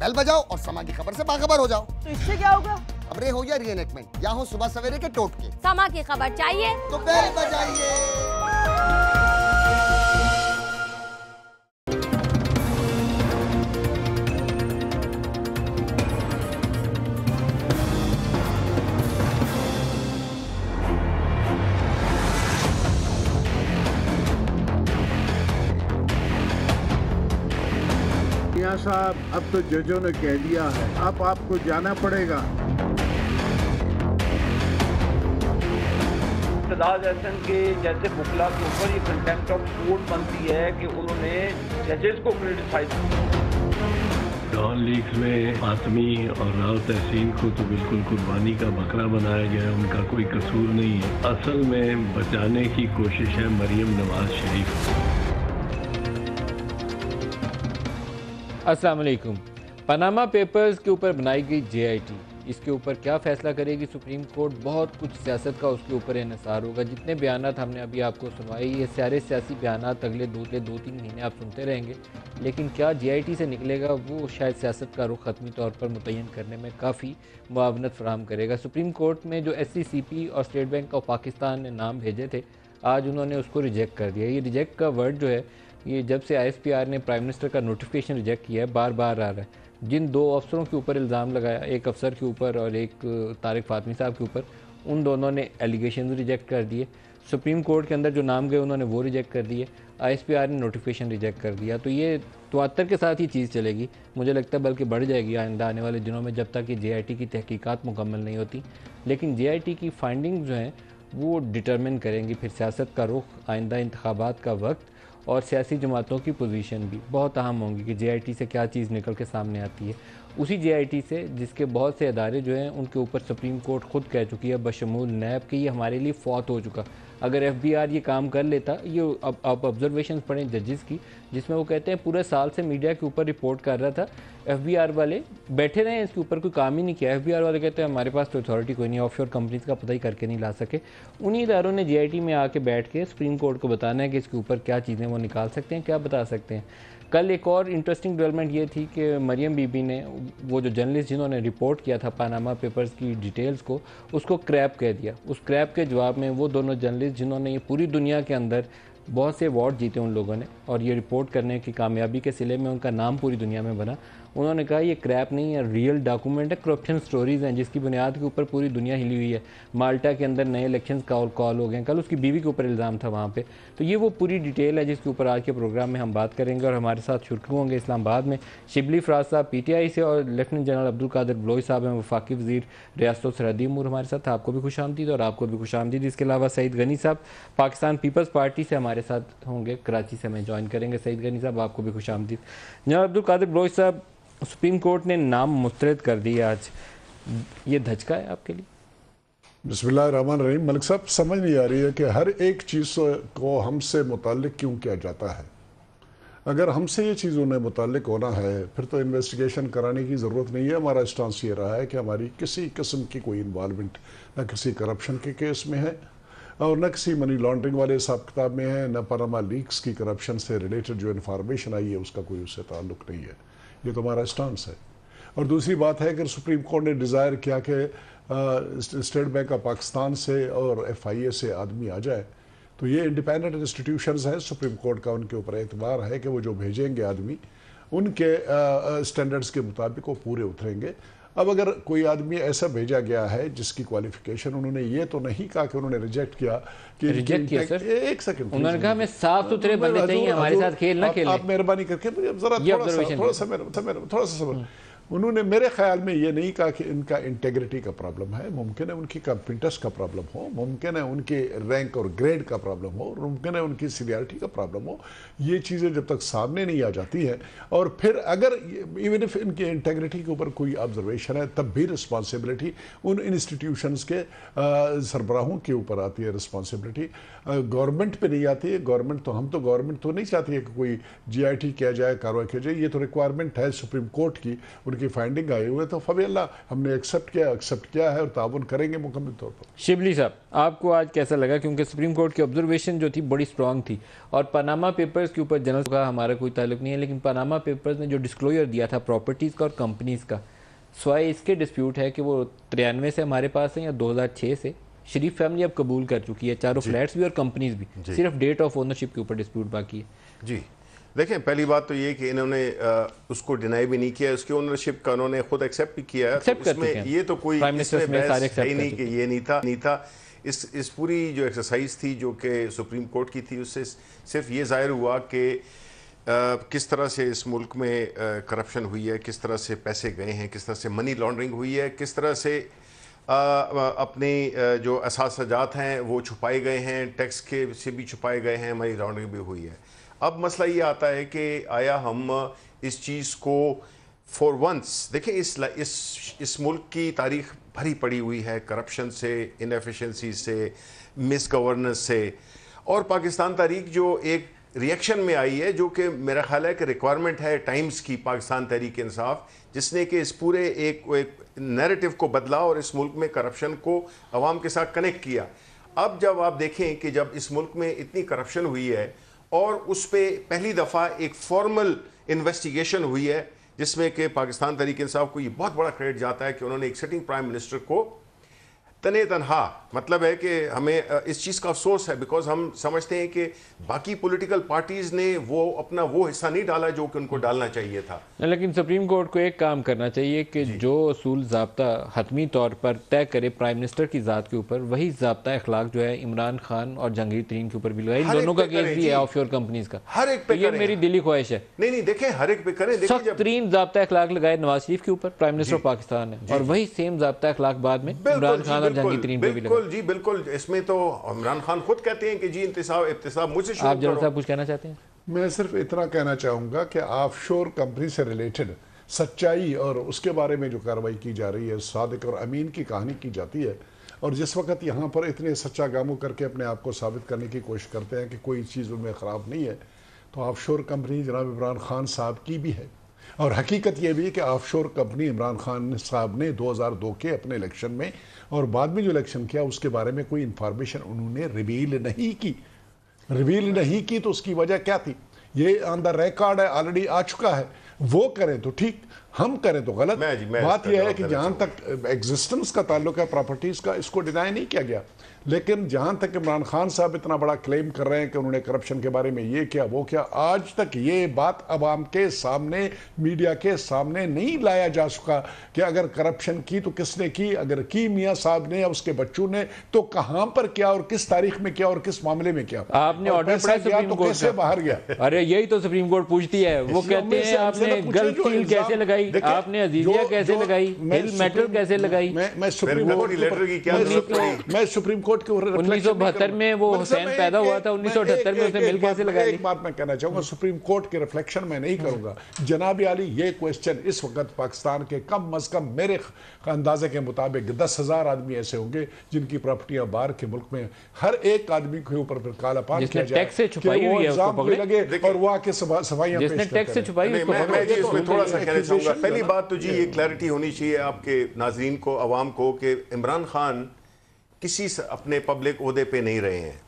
Bell बजाओ और समाज की खबर से बाखबर हो जाओ तो इससे क्या होगा खबरें हो या रीएनेक्टमेंट या हो सुबह सवेरे के टोटके समा की खबर चाहिए तो बेल बजाइए साहब अब तो जजों ने कह दिया है अब आपको जाना पड़ेगा इतदाद एहसन के जैसे बुकला के ऊपर ये कंटेम्प्ट ऑफ कोर्ट बनती है कि उन्होंने जजेस को क्रिटिसाइज डॉन लीग में आतमी और राव तहसीन को तो बिल्कुल कुर्बानी का बकरा बनाया गया है उनका कोई कसूर नहीं है असल में बचाने की कोशिश है मरियम नवाज शरीफ को अस्सलाम वालेकुम पनामा पेपर्स के ऊपर बनाई गई जेआईटी इसके ऊपर क्या फैसला करेगी सुप्रीम कोर्ट बहुत कुछ सियासत का उसके ऊपर इसार होगा जितने बयान हमने अभी आपको सुनवाए ये सारे सियासी बयान अगले दो से दो तीन महीने आप सुनते रहेंगे लेकिन क्या जे से निकलेगा वो शायद सियासत का रुख हतमी तौर पर मुतन करने में काफ़ी मुआवनत फ्राहम करेगा सुप्रीम कोर्ट में जो एस और स्टेट बैंक ऑफ पाकिस्तान ने नाम भेजे थे आज उन्होंने उसको रिजेक्ट कर दिया ये रिजेक्ट का वर्ड जो है ये जब से आई ने प्राइम मिनिस्टर का नोटिफिकेशन रिजेक्ट किया है बार बार आ रहा है जिन दो अफसरों के ऊपर इल्ज़ाम लगाया एक अफसर के ऊपर और एक तारिक फातमी साहब के ऊपर उन दोनों ने एलिगेशन रिजेक्ट कर दिए सुप्रीम कोर्ट के अंदर जो नाम गए उन्होंने वो रिजेक्ट कर दिए आईएसपीआर ने नोटिफिकेशन रिजेक्ट कर दिया तो ये तवातर के साथ ही चीज़ चलेगी मुझे लगता है बल्कि बढ़ जाएगी आइंदा आने वाले दिनों में जब तक कि जे की तहकीकात मुकम्मल नहीं होती लेकिन जे की फाइंडिंग जो हैं वो डिटर्मिन करेंगी फिर सियासत का रुख आइंदा इंतबात का वक्त और सियासी जमातों की पोजीशन भी बहुत अहम होंगी कि जेआईटी से क्या चीज़ निकल के सामने आती है उसी जेआईटी से जिसके बहुत से अदारे जो हैं उनके ऊपर सुप्रीम कोर्ट खुद कह चुकी है बशमूल नैब कि ये हमारे लिए फौत हो चुका अगर एफ ये काम कर लेता ये अब आप ऑब्जर्वेशन पढ़ें जजेस की जिसमें वो कहते हैं पूरे साल से मीडिया के ऊपर रिपोर्ट कर रहा था एफ वाले बैठे रहे इसके ऊपर कोई काम ही नहीं किया एफ वाले कहते हैं हमारे पास तो अथॉरिटी कोई नहीं ऑफ योर कंपनीज का पता ही करके नहीं ला सके उन्हीं इदारों ने जे में आके बैठ के सुप्रीम कोर्ट को बताना है कि इसके ऊपर क्या चीज़ें वो निकाल सकते हैं क्या बता सकते हैं कल एक और इंटरेस्टिंग डेवलपमेंट ये थी कि मरियम बीबी ने वो जो जर्नलिस्ट जिन्होंने रिपोर्ट किया था पानामा पेपर्स की डिटेल्स को उसको क्रैप कह दिया उस क्रैप के जवाब में वो दोनों जर्नलिस्ट जिन्होंने ये पूरी दुनिया के अंदर बहुत से अवार्ड जीते उन लोगों ने और ये रिपोर्ट करने की कामयाबी के सिले में उनका नाम पूरी दुनिया में बना उन्होंने कहा ये क्रैप नहीं है रियल डॉक्यूमेंट है करप्शन स्टोरीज़ हैं जिसकी बुनियाद के ऊपर पूरी दुनिया हिली हुई है माल्टा के अंदर नए इलेक्शन कॉल कॉल हो गए कल उसकी बीवी के ऊपर इल्ज़ाम था वहाँ पर तो ये वो पूरी डिटेल है जिसके ऊपर आज के प्रोग्राम में हम बात करेंगे और हमारे साथ शुरू होंगे इस्लामाबाद में शिबली फराज साहब पी टी आई से और लेफ्टिनेंट जनरल अब्दुल कादर बलोई साहब हैं वफाकी वजीर रियात सरहदी मूर हमारे साथ आपको भी खुश आमदीद और आपको भी खुश आमदीद इसके अलावा सईद गनी साहब पाकिस्तान पीपल्स पार्टी से हमारे साथ होंगे कराची से हमें ज्वाइन करेंगे सईद गनी साहब आपको भी खुश आमदीद जनरल अब्दुल कादिर बलोच साहब सुप्रीम कोर्ट ने नाम मुस्तरद कर दिया आज ये धचका है आपके लिए बसमान रहीम मलिक साहब समझ नहीं आ रही है कि हर एक चीज़ को हमसे मुतल क्यों किया जाता है अगर हमसे ये चीज़ों ने मुतल होना है फिर तो इन्वेस्टिगेशन कराने की ज़रूरत नहीं है हमारा स्टांस ये रहा है कि हमारी किसी किस्म की कोई इन्वालमेंट न किसी करप्शन के केस में है और न किसी मनी लॉन्ड्रिंग वाले हिसाब किताब में है न पनामा लीक्स की करप्शन से रिलेटेड जो इन्फॉर्मेशन आई है उसका कोई उससे ताल्लुक नहीं है ये हमारा स्टांस है और दूसरी बात है अगर सुप्रीम कोर्ट ने डिज़ायर किया कि स्टेट बैंक ऑफ पाकिस्तान से और एफ आई ए से आदमी आ जाए तो ये इंडिपेंडेंट इंस्टीट्यूशन है सुप्रीम कोर्ट का उनके ऊपर एतबार है कि वो जो भेजेंगे आदमी उनके स्टैंडर्ड्स के मुताबिक वो पूरे उतरेंगे अब अगर कोई आदमी ऐसा भेजा गया है जिसकी क्वालिफिकेशन उन्होंने ये तो नहीं कहा कि उन्होंने रिजेक्ट किया कि रिजेक्ट किया सर एक सेकंड उन्होंने कहा मैं साफ सुथरे बंदे चाहिए हमारे साथ खेलना ना आप मेहरबानी करके जरा थोड़ा सा थोड़ा सा थोड़ा सा समझ उन्होंने मेरे ख्याल में ये नहीं कहा कि इनका इंटेग्रिटी का प्रॉब्लम है मुमकिन है उनकी कंप्यूटर्स का प्रॉब्लम हो मुमकिन है उनके रैंक और ग्रेड का प्रॉब्लम हो मुमकिन है उनकी सीरियरिटी का प्रॉब्लम हो ये चीज़ें जब तक सामने नहीं आ जाती हैं और फिर अगर इवन इफ इनके इंटेग्रिटी के ऊपर कोई ऑब्जर्वेशन है तब भी रिस्पॉन्सिबिलिटी उन इंस्टीट्यूशन के सरबराहों के ऊपर आती है रिस्पॉन्सिबिलिटी गवर्नमेंट पर नहीं आती है गवर्नमेंट तो हम तो गवर्नमेंट तो नहीं चाहती है कि कोई जी किया जाए कार्रवाई किया जाए ये तो रिक्वायरमेंट है सुप्रीम कोर्ट की उनकी फाइंडिंग आई हुई तो फवेल्ला हमने एक्सेप्ट किया एक्सेप्ट किया है और ताउन करेंगे मुकम्मल तौर पर शिबली साहब आपको आज कैसा लगा क्योंकि सुप्रीम कोर्ट की ऑब्जर्वेशन जो थी बड़ी स्ट्रॉन्ग थी और पनामा पेपर्स के ऊपर जनरल का हमारा कोई ताल्लुक नहीं है लेकिन पनामा पेपर्स ने जो डिस्क्लोजर दिया था प्रॉपर्टीज़ का और कंपनीज़ का स्वाय इसके डिस्प्यूट है कि वो तिरानवे से हमारे पास है या 2006 से शरीफ फैमिली अब कबूल कर चुकी है चारों फ्लैट्स भी और कंपनीज भी सिर्फ डेट ऑफ ओनरशिप के ऊपर डिस्प्यूट बाकी है जी देखें पहली बात तो ये कि इन्होंने उसको डिनाई भी नहीं किया उसकी ओनरशिप का उन्होंने खुद एक्सेप्ट भी किया है तो इसमें ये तो कोई नहीं कि ये नहीं था नहीं था इस इस पूरी जो एक्सरसाइज थी जो कि सुप्रीम कोर्ट की थी उससे सिर्फ ये जाहिर हुआ कि किस तरह से इस मुल्क में करप्शन हुई है किस तरह से पैसे गए हैं किस तरह से मनी लॉन्ड्रिंग हुई है किस तरह से अपने जो असाजात हैं वो छुपाए गए हैं टैक्स के से भी छुपाए गए हैं मनी लॉन्ड्रिंग भी हुई है अब मसला ये आता है कि आया हम इस चीज़ को फॉर वंस देखिए इस इस इस मुल्क की तारीख भरी पड़ी हुई है करप्शन से इनफिशेंसी से मिस गवर्नेंस से और पाकिस्तान तारीख जो एक रिएक्शन में आई है जो कि मेरा ख्याल है कि रिक्वायरमेंट है टाइम्स की पाकिस्तान तहरीक इंसाफ जिसने कि इस पूरे एक, एक नैरेटिव को बदला और इस मुल्क में करप्शन को आवाम के साथ कनेक्ट किया अब जब आप देखें कि जब इस मुल्क में इतनी करप्शन हुई है और उस पर पहली दफ़ा एक फॉर्मल इन्वेस्टिगेशन हुई है जिसमें कि पाकिस्तान तरीके साहब को ये बहुत बड़ा क्रेडिट जाता है कि उन्होंने एक सिटिंग प्राइम मिनिस्टर को तने तनहा मतलब है कि हमें इस चीज़ का अफसोस है बिकॉज हम समझते हैं कि बाकी पॉलिटिकल पार्टीज़ ने वो अपना वो हिस्सा नहीं डाला जो कि उनको डालना चाहिए था लेकिन सुप्रीम कोर्ट को एक काम करना चाहिए कि जो असूल जबता हतमी तौर पर तय करे प्राइम मिनिस्टर की ज़ात के ऊपर वही जबता अखलाक जो है इमरान खान और जंगीर तरीन के ऊपर भी लगाई दोनों का केस भी है ऑफ योर कंपनीज का हर एक पे तो मेरी दिली ख्वाहिश है नहीं नहीं देखें हर एक पे करें तरीन जबता अखलाक लगाए नवाज शरीफ के ऊपर प्राइम मिनिस्टर ऑफ पाकिस्तान है और वही सेम जबता अखलाक बाद में इमरान खान और बिल्कुल जी बिल्कुल इसमें तो इमरान खान खुद कहते हैं कि जी आप साहब कुछ कहना चाहते हैं मैं सिर्फ इतना कहना कि ऑफ कंपनी से रिलेटेड सच्चाई और उसके बारे में जो कार्रवाई की जा रही है सादिक और अमीन की कहानी की जाती है और जिस वक्त यहाँ पर इतने सच्चा गामो करके अपने आप को साबित करने की कोशिश करते हैं कि कोई चीज़ उनमें ख़राब नहीं है तो ऑफ शोर कंपनी जनाब इमरान खान साहब की भी है और हकीकत यह भी है कि ऑफशोर कंपनी इमरान खान साहब ने 2002 के अपने इलेक्शन में और बाद में जो इलेक्शन किया उसके बारे में कोई इंफॉर्मेशन उन्होंने रिवील नहीं की रिवील नहीं की तो उसकी वजह क्या थी ये ऑन द रिकॉर्ड है ऑलरेडी आ चुका है वो करें तो ठीक हम करें तो गलत मैं जी, मैं बात यह है कि जहां तक एग्जिस्टेंस का ताल्लुक है प्रॉपर्टीज का इसको डिनाई नहीं किया गया लेकिन जहां तक इमरान खान साहब इतना बड़ा क्लेम कर रहे हैं कि उन्होंने करप्शन के बारे में ये क्या वो क्या आज तक ये बात अवाम के सामने मीडिया के सामने नहीं लाया जा सका कि अगर करप्शन की तो किसने की अगर की मियाँ साहब ने या उसके बच्चों ने तो कहां पर किया और किस तारीख में किया और किस मामले में किया आपने ऑर्डर किया तो कैसे बाहर गया अरे यही तो सुप्रीम कोर्ट पूछती है वो कहते हैं आपने कैसे लगाई आपने अजीजिया कैसे लगाई मेटल कैसे लगाई मैं सुप्रीम कोर्ट मैं सुप्रीम कोर्ट के ऊपर उन्नीस सौ बहत्तर में वो मतलब हुसैन पैदा हुआ था उन्नीस सौ अठहत्तर में उसने मिल कैसे लगाया एक बात मैं कहना चाहूंगा सुप्रीम कोर्ट के रिफ्लेक्शन में नहीं करूंगा जनाब अली ये क्वेश्चन इस वक्त पाकिस्तान के कम अज कम मेरे अंदाजे के मुताबिक दस हजार आदमी ऐसे होंगे जिनकी प्रॉपर्टियां बाहर के मुल्क में हर एक आदमी के ऊपर फिर काला पान किया छुपाई हुई है लगे और वहां के सफाइयां टैक्स से छुपाई थोड़ा सा कहना चाहूंगा पहली बात तो जी ये क्लैरिटी होनी चाहिए आपके नाजरीन को आवाम को कि इमरान खान किसी अपने पब्लिक उहदे पे नहीं रहे हैं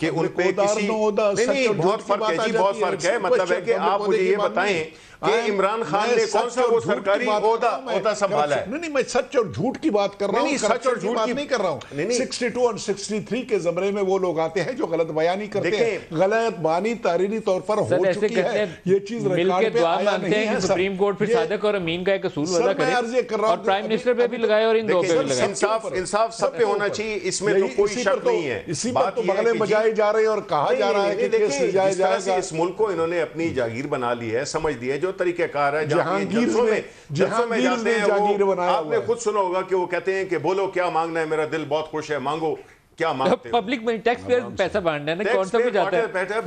कि उन पे किसी नहीं नहीं बहुत फर्क है जी बहुत फर्क है मतलब है कि आप मुझे ये बताएं कि इमरान खान ने कौन सा वो सरकारी ओहदा संभाला है नहीं नहीं मैं सच और झूठ की बात कर रहा हूँ सच और झूठ की नहीं कर रहा हूँ 62 और 63 के जमरे में वो लोग आते हैं जो गलत बयानी करते हैं गलत बानी तारीरी तौर पर हो चुकी है ये चीज रिकॉर्ड पे आया नहीं है सुप्रीम कोर्ट पे सादक और अमीन का एक असूल वजह करें और प्राइम मिनिस्टर पे भी लगाए और इन दो पे भी लगाए इंसाफ इंसाफ सब पे होना चाहिए इसमें तो कोई शक तो नहीं है इसी बात तो बगले बजाय उठाई जा रही है और कहा जा रहा है कि जाएगा इस मुल्क को इन्होंने अपनी जागीर बना ली है समझ दी है जो तरीकेकार है जहांगीर में जहांगीर ने जागीर बनाया आपने खुद सुना होगा कि वो कहते हैं कि बोलो क्या मांगना है मेरा दिल बहुत खुश है मांगो क्या मांगते हो पब्लिक मनी टैक्स पेयर पैसा बांटना है ना कौन सा कुछ आता है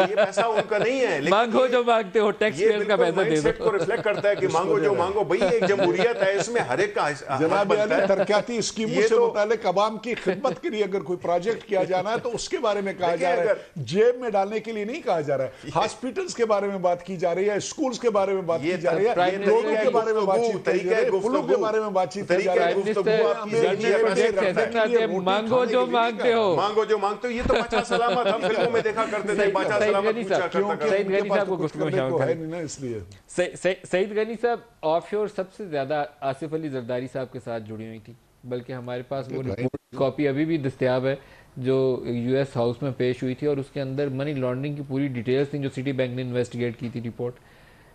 ये पैसा उनका नहीं है मांगो जो मांगते हो टैक्स पेयर का पैसा दे दो को रिफ्लेक्ट करता है कि मांगो जो मांगो भाई एक जमहूरियत है इसमें हर एक का जनाब अली तरक्याती स्कीमों से तो- मुतालिक अवाम की खिदमत के लिए अगर कोई प्रोजेक्ट किया जाना है तो उसके बारे में कहा जा रहा है जेब में डालने के लिए नहीं कहा जा रहा है हॉस्पिटल्स के बारे में बात की जा रही है स्कूल्स के बारे में बात की जा रही है दोनों के बारे में बातचीत के बारे में बातचीत मांगो जो मांगते हो मांगो जो मांगते हो ये तो बाचा सलामत हम फिल्मों में देखा करते थे बाचा सलामत पूछा करता सईद गनी साहब को गुफ्तगू में शामिल करें ना इसलिए सईद गनी साहब ऑफशोर सबसे ज्यादा आसिफ अली जरदारी साहब के साथ जुड़ी हुई थी बल्कि हमारे पास वो रिपोर्ट कॉपी अभी भी दस्तियाब है जो यूएस हाउस में पेश हुई थी और उसके अंदर मनी लॉन्ड्रिंग की पूरी डिटेल्स थी जो सिटी बैंक ने इन्वेस्टिगेट की थी रिपोर्ट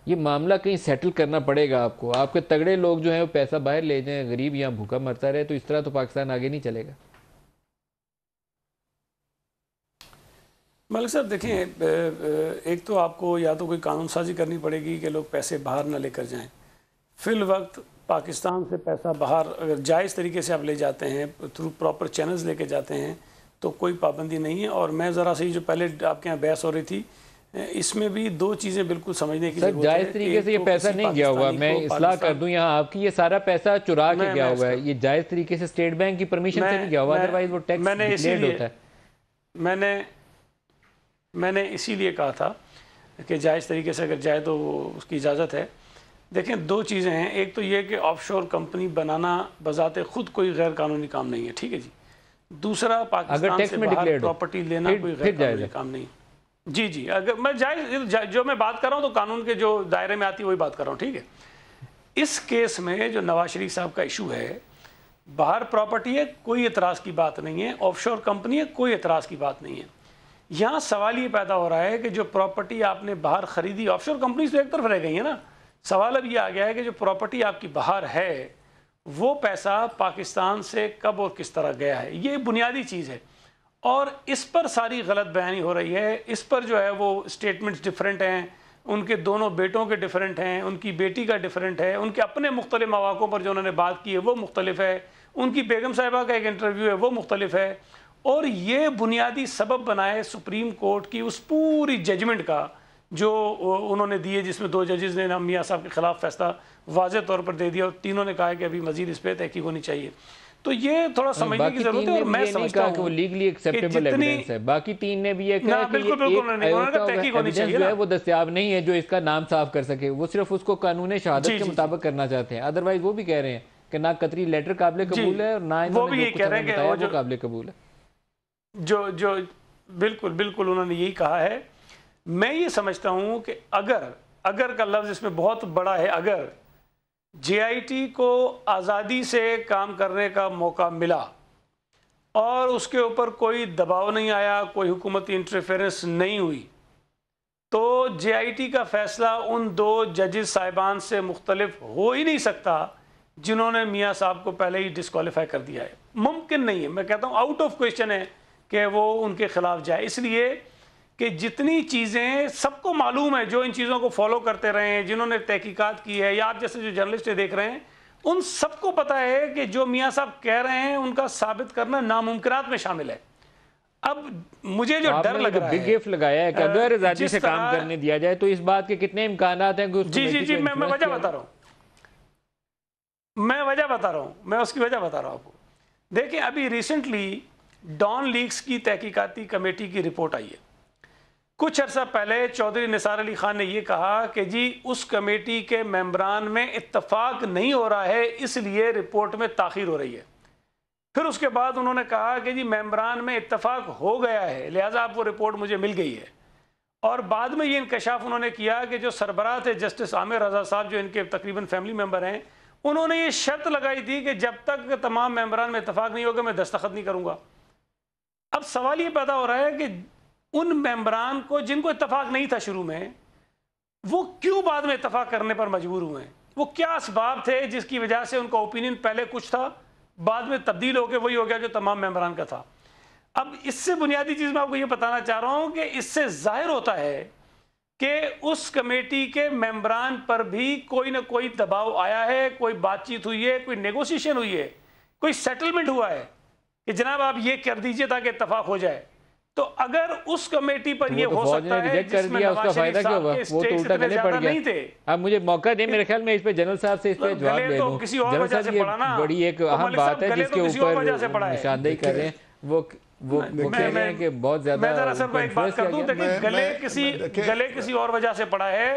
ये मामला कहीं सेटल करना पड़ेगा आपको आपके तगड़े लोग जो हैं वो पैसा बाहर ले जाएं गरीब यहाँ भूखा मरता रहे तो इस तरह तो पाकिस्तान आगे नहीं चलेगा मलिक साहब देखें एक तो आपको या तो कोई कानून साजी करनी पड़ेगी कि लोग पैसे बाहर ना लेकर जाएं फिल वक्त पाकिस्तान से पैसा बाहर अगर जायज़ तरीके से आप ले जाते हैं थ्रू प्रॉपर चैनल्स लेके जाते हैं तो कोई पाबंदी नहीं है और मैं ज़रा सही जो पहले आपके यहाँ बहस हो रही थी इसमें भी दो चीज़ें बिल्कुल समझने की जायज़ तरीके से ये तो पैसा नहीं गया हुआ मैं इसलाह कर दूँ यहाँ आपकी ये सारा पैसा चुरा के गया हुआ है ये जायज़ तरीके से स्टेट बैंक की परमिशन से नहीं गया हुआ अदरवाइज वो टैक्स मैंने मैंने मैंने इसीलिए कहा था कि जायज़ तरीके से अगर जाए तो उसकी इजाज़त है देखें दो चीज़ें हैं एक तो ये कि ऑफशोर कंपनी बनाना बजात खुद कोई गैर कानूनी काम नहीं है ठीक है जी दूसरा पाकिस्तान से प्रॉपर्टी लेना कोई गैर कानूनी काम नहीं जी जी अगर मैं जाए तो जो मैं बात कर रहा हूँ तो कानून के जो दायरे में आती है वही बात कर रहा हूँ ठीक है इस केस में जो नवाज शरीफ साहब का इशू है बाहर प्रॉपर्टी है कोई एतराज़ की बात नहीं है ऑफशोर कंपनी है कोई एतराज़ की बात नहीं है यहाँ सवाल ये पैदा हो रहा है कि जो प्रॉपर्टी आपने बाहर खरीदी ऑफशोर कंपनीज तो एक तरफ रह गई है ना सवाल अब ये आ गया है कि जो प्रॉपर्टी आपकी बाहर है वो पैसा पाकिस्तान से कब और किस तरह गया है ये बुनियादी चीज़ है और इस पर सारी गलत बयानी हो रही है इस पर जो है वो स्टेटमेंट्स डिफरेंट हैं उनके दोनों बेटों के डिफरेंट हैं उनकी बेटी का डिफरेंट है उनके अपने मुख्तलि मौाक़ों पर जो उन्होंने बात की है वो मुख्तलिफ है उनकी बेगम साहिबा का एक इंटरव्यू है वो मुख्तलिफ है और ये बुनियादी सबब बनाए सुप्रीम कोर्ट की उस पूरी जजमेंट का जो उन्होंने दिए जिसमें दो जजेज ने नाम मियाँ साहब के ख़िलाफ़ फैसला वाज तौर पर दे दिया और तीनों ने कहा कि अभी मजीद इस पर तहकीक होनी चाहिए तो ये थोड़ा समझने की जरूरत है और मैं समझता हूँ कि वो लीगली एक्सेप्टेबल एविडेंस है बाकी तीन ने भी ये कहा कि बिल्कुल बिल्कुल उन्होंने तहकीक होनी चाहिए जो है वो दस्तियाब नहीं है जो इसका नाम साफ कर सके वो सिर्फ उसको कानून शहादत के मुताबिक करना चाहते हैं अदरवाइज वो भी कह रहे हैं कि ना कतरी लेटर काबिल कबूल है और ना वो भी कह रहे हैं काबिल कबूल है जो जो बिल्कुल बिल्कुल उन्होंने यही कहा है मैं ये समझता हूँ कि अगर अगर का लफ्ज़ इसमें बहुत बड़ा है अगर जेआईटी को आज़ादी से काम करने का मौका मिला और उसके ऊपर कोई दबाव नहीं आया कोई हुकूमती इंटरफेरेंस नहीं हुई तो जेआईटी का फैसला उन दो जजेस साहिबान से मुख्तलफ हो ही नहीं सकता जिन्होंने मियाँ साहब को पहले ही डिसकॉलीफाई कर दिया है मुमकिन नहीं है मैं कहता हूँ आउट ऑफ क्वेश्चन है कि वो उनके खिलाफ जाए इसलिए कि जितनी चीज़ें सबको मालूम है जो इन चीज़ों को फॉलो करते रहे हैं जिन्होंने तहकीकात की है या आप जैसे जो जर्नलिस्ट देख रहे हैं उन सबको पता है कि जो मियाँ साहब कह रहे हैं उनका साबित करना नामुमकिन में शामिल है अब मुझे जो तो डर लग रहा है गिफ्ट लगाया है कि अगर से काम करने दिया जाए तो इस बात के कितने इम्कान हैं कि जी जी जी मैं वजह बता रहा हूँ मैं वजह बता रहा हूँ मैं उसकी वजह बता रहा हूँ आपको देखिए अभी रिसेंटली डॉन लीक्स की तहकीकती कमेटी की रिपोर्ट आई है कुछ अर्सा पहले चौधरी निसार अली खान ने यह कहा कि जी उस कमेटी के मेम्बरान में इतफाक नहीं हो रहा है इसलिए रिपोर्ट में ताखिर हो रही है फिर उसके बाद उन्होंने कहा कि जी मेम्बरान में इतफाक हो गया है लिहाजा आप वो रिपोर्ट मुझे मिल गई है और बाद में ये इंकशाफ उन्होंने किया कि जो सरबराह थे जस्टिस आमिर रजा साहब जो इनके तकरीबन फैमिली मेम्बर हैं उन्होंने ये शर्त लगाई थी कि जब तक तमाम मेम्बरान में इतफाक नहीं होगा मैं दस्तखत नहीं करूँगा अब सवाल ये पैदा हो रहा है कि उन मेम्बरान को जिनको इतफाक नहीं था शुरू में वो क्यों बाद में इतफाक करने पर मजबूर हुए वो क्या इसबाब थे जिसकी वजह से उनका ओपिनियन पहले कुछ था बाद में तब्दील होकर वही हो गया जो तमाम मेम्बरान का था अब इससे बुनियादी चीज़ मैं आपको ये बताना चाह रहा हूँ कि इससे जाहिर होता है कि उस कमेटी के मेम्बरान पर भी कोई ना कोई दबाव आया है कोई बातचीत हुई है कोई नेगोशिएशन हुई है कोई सेटलमेंट हुआ है कि जनाब आप ये कर दीजिए ताकि इतफाक हो जाए तो अगर उस कमेटी पर तो ये तो हो सकता है कर दिया उसका फायदा क्या हुआ वो तो उल्टा गले पड़ गया नहीं थे अब मुझे मौका दें मेरे ख्याल में इस पे जनरल साहब से इस पे तो जवाब दे लूं जनरल साहब ये बड़ी एक अहम बात है जिसके ऊपर निशानदेही कर रहे हैं वो वो वो कह कि बहुत ज्यादा मैं दरअसल एक बात कर दूं गले किसी गले किसी और वजह से पड़ा है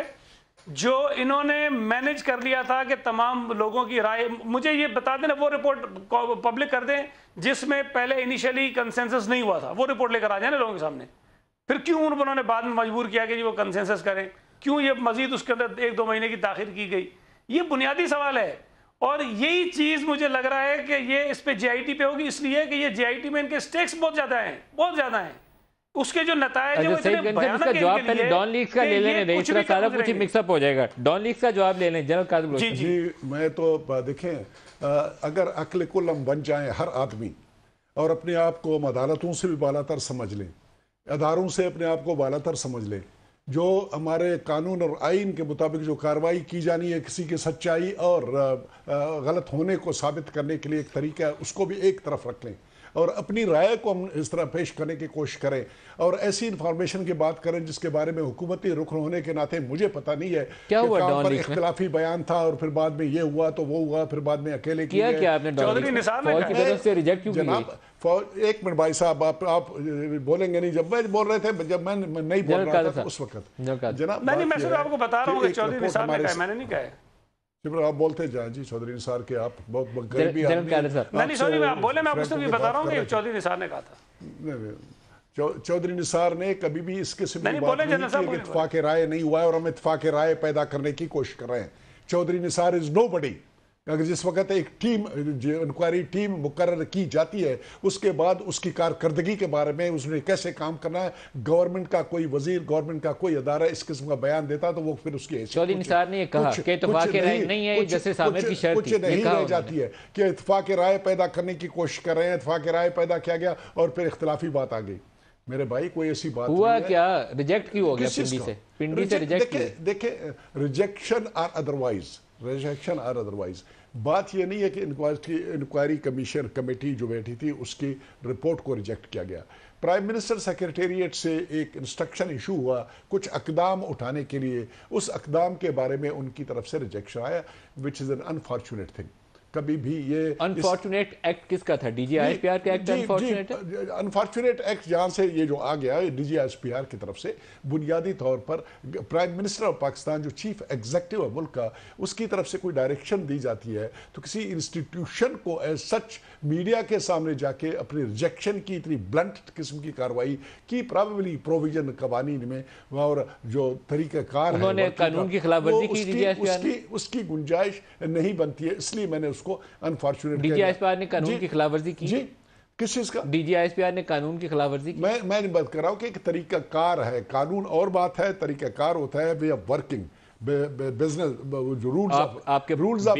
जो इन्होंने मैनेज कर लिया था कि तमाम लोगों की राय मुझे ये बता देना वो रिपोर्ट पब्लिक कर दें जिसमें पहले इनिशियली कंसेंसस नहीं हुआ था वो रिपोर्ट लेकर आ जाए ना लोगों के सामने फिर क्यों उन्होंने बाद में मजबूर किया कि वो कंसेंसस करें क्यों ये मजीद उसके अंदर एक दो महीने की ताखिर की गई ये बुनियादी सवाल है और यही चीज़ मुझे लग रहा है कि ये इस पर जे पे होगी इसलिए कि ये जे में इनके स्टेक्स बहुत ज़्यादा हैं बहुत ज़्यादा हैं उसके जो नतज है अच्छा, सारा कुछ मिक्सअप हो जाएगा डॉन लीग का जवाब ले लें जनरल मैं तो देखें अगर अकल कुलम बन जाए हर आदमी और अपने आप को हम अदालतों से भी बालातर समझ लें अदारों से अपने आप को बालातर समझ लें जो हमारे कानून और आइन के मुताबिक जो कार्रवाई की जानी है किसी की सच्चाई और गलत होने को साबित करने के लिए एक तरीका है उसको भी एक तरफ रख लें और अपनी राय को हम इस तरह पेश करने की कोशिश करें और ऐसी इंफॉर्मेशन की बात करें जिसके बारे में हुकूमती रुख होने के नाते मुझे पता नहीं है क्या हुआ इख्तलाफी बयान था और फिर बाद में ये हुआ तो वो हुआ फिर बाद में अकेले किया क्या आपने रिजेक्ट क्यों एक मिनट भाई साहब आप आप बोलेंगे नहीं जब मैं बोल रहे थे जब मैं नहीं बोल रहा था उस वक्त जनाब मैं आपको बता रहा हूँ मैंने नहीं कहा आप बोलते जी चौधरी निसार के आप बहुत गरीबी आदमी सॉरी मैं बोले मैं आपको भी बता रहा हूँ चौधरी निसार ने कहा था चौधरी निसार ने कभी भी इस किस्म की बात नहीं की इतफाक राय नहीं हुआ है और हम इतफाक राय पैदा करने की कोशिश कर रहे हैं Chaudhry Nisar is nobody अगर जिस वक्त एक टीम इंक्वायरी टीम मुकर की जाती है उसके बाद उसकी कारकर्दगी के बारे में उसने कैसे काम करना है गवर्नमेंट का कोई वजीर गवर्नमेंट का कोई अदारा इस किस्म का बयान देता तो वो फिर उसकी चौधरी निसार ने कहा कुछ, कि इतफाक राय नहीं है जैसे सामने की शर्त कुछ नहीं रह जाती है कि इतफाक राय पैदा करने की कोशिश कर रहे हैं इतफाक राय पैदा किया गया और फिर इख्तलाफी बात आ गई मेरे भाई कोई ऐसी बात हुआ क्या रिजेक्ट क्यों हो गया पिंडी से पिंडी से रिजेक्ट देखे rejection or otherwise rejection or otherwise बात यह नहीं है कि इंक्वायरी इंक्वायरी कमीशन कमेटी जो बैठी थी उसकी रिपोर्ट को रिजेक्ट किया गया प्राइम मिनिस्टर सेक्रेटेरिएट से एक इंस्ट्रक्शन इशू हुआ कुछ अकदाम उठाने के लिए उस अकदाम के बारे में उनकी तरफ से रिजेक्शन आया which is an unfortunate thing कभी भी ये अनफॉर्चुनेट एक्ट किसका था डीजीआईएसपीआर का एक्ट अनफॉर्चुनेट अनफॉर्चुनेट एक्ट जहां से ये जो आ गया डीजीआईएसपीआर की तरफ से बुनियादी तौर पर प्राइम मिनिस्टर ऑफ पाकिस्तान जो चीफ एग्जीक्यूटिव है मुल्क का उसकी तरफ से कोई डायरेक्शन दी जाती है तो किसी इंस्टीट्यूशन को एज सच मीडिया के सामने जाके अपने रिजेक्शन की इतनी ब्लंट किस्म की कार्रवाई की प्रॉबली प्रोविजन कवानी में और जो तरीकाकार उन्होंने उसकी उसकी गुंजाइश नहीं बनती है इसलिए मैंने उस उसको अनफॉर्चुनेट ने कानून की की जी किस चीज़ का डीजीआईएसपीआर ने कानून की मैं मैं बात कर रहा हूँ कि एक है कानून और बात है होता है वे ऑफ वर्किंग बिजनेस जो रूल्स आप, आपके rules of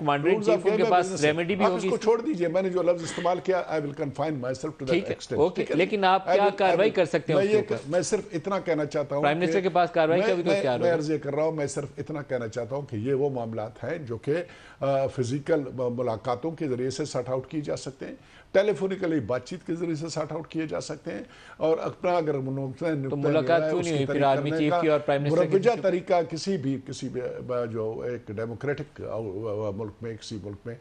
commander in chief पास रेमेडी भी होगी इसको तो- छोड़ दीजिए मैंने जो लफ्ज इस्तेमाल किया I will confine myself to that extent okay लेकिन आप क्या कार्रवाई कर सकते हैं मैं मैं सिर्फ इतना कहना चाहता हूं प्राइम मिनिस्टर के पास कार्रवाई का भी तो क्या मैं अर्ज कर रहा हूं मैं सिर्फ इतना कहना चाहता हूं कि ये वो हैं जो कि फिजिकल मुलाकातों के ज़रिए से सर्ट आउट किए जा सकते हैं टेलीफोनिकली बातचीत के जरिए से सर्ट आउट किए जा सकते हैं और अपना अगर तो मुरवजा तरीका किसी भी किसी भी जो एक डेमोक्रेटिक मुल्क में किसी मुल्क में